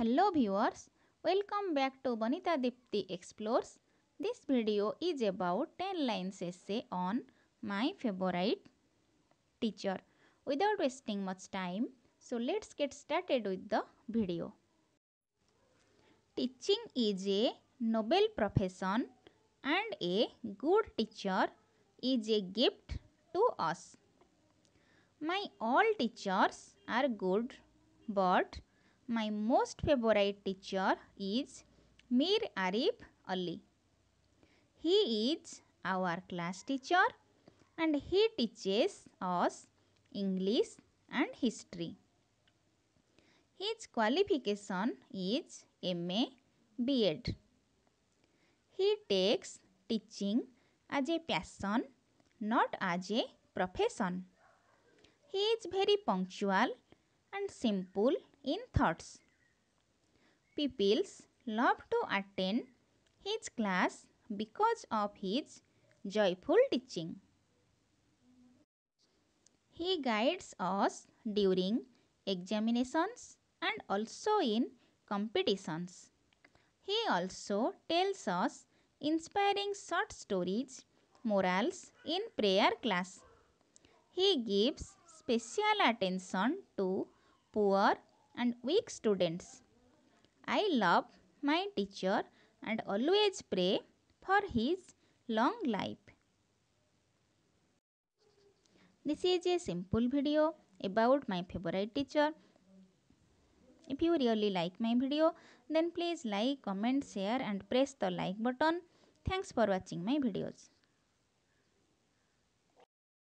Hello viewers, welcome back to Banita Dipti Explores. This video is about 10 lines essay on my favorite teacher. Without wasting much time, so let's get started with the video. Teaching is a noble profession and a good teacher is a gift to us. My all teachers are good but my most favorite teacher is Mir Arif Ali. He is our class teacher and he teaches us English and history. His qualification is MA BEd. He takes teaching as a passion, not as a profession. He is very punctual and simple in thoughts. Pupils love to attend his class because of his joyful teaching. He guides us during examinations and also in competitions. He also tells us inspiring short stories, morals in prayer class. He gives special attention to poor and weak students. I love my teacher and always pray for his long life. This is a simple video about my favorite teacher. If you really like my video, then please like, comment, share and press the like button. Thanks for watching my videos.